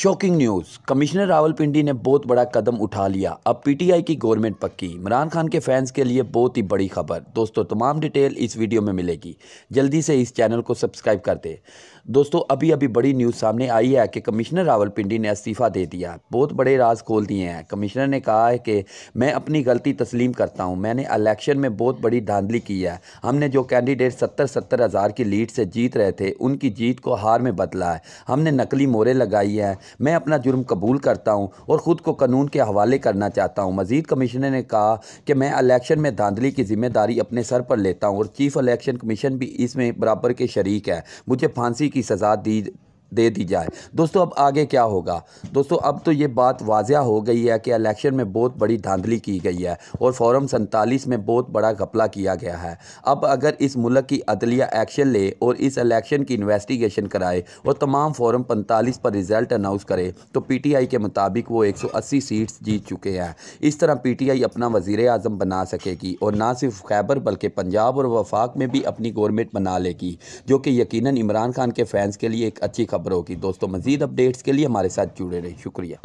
shocking news commissioner Rawalpindi ने बहुत बड़ा कदम उठा लिया अब पीटीआई की गवर्नमेंट पक्की इमरान खान के फैंस के लिए बहुत ही बड़ी खबर दोस्तों तमाम डिटेल इस वीडियो में मिलेगी जल्दी से इस चैनल को सब्सक्राइब कर दे दोस्तों अभी अभी बड़ी न्यूज़ सामने आई है कि कमिश्नर रावलपिंडी ने इस्तीफ़ा दे दिया बहुत बड़े राज खोल दिए हैं कमिश्नर ने कहा है कि मैं अपनी गलती तस्लीम करता हूँ मैंने इलेक्शन में बहुत बड़ी धांधली की है हमने जो कैंडिडेट सत्तर सत्तर हज़ार की लीड से जीत रहे थे उनकी जीत को हार में बदला है हमने नकली मोरे लगाई है मैं अपना जुर्म कबूल करता हूँ और ख़ुद को कानून के हवाले करना चाहता हूँ मजीद कमिश्नर ने कहा कि मैं अलेक्शन में धांधली की जिम्मेदारी अपने सर पर लेता हूँ और चीफ अलेक्शन कमीशन भी इसमें बराबर के शरीक है मुझे फांसी की सज़ा दी दे दी जाए दोस्तों अब आगे क्या होगा दोस्तों अब तो ये बात वाजह हो गई है कि इलेक्शन में बहुत बड़ी धांधली की गई है और फॉरम सैंतालीस में बहुत बड़ा घपला किया गया है अब अगर इस मुल्क की अदलिया एक्शन ले और इस इलेक्शन की इन्वेस्टिगेशन कराए और तमाम फॉरम पैंतालीस पर रिजल्ट अनाउंस करे तो पी टी आई के मुताबिक वो एक सौ अस्सी सीट्स जीत चुके हैं इस तरह पी टी आई अपना वजीर अजम बना सकेगी और ना सिर्फ खैबर बल्कि पंजाब और वफाक में भी अपनी गवर्नमेंट बना लेगी जो कि यकीन इमरान खान के फैंस के लिए एक अच्छी खबर खबरों की दोस्तों मजीद अपडेट्स के लिए हमारे साथ जुड़े रहे शुक्रिया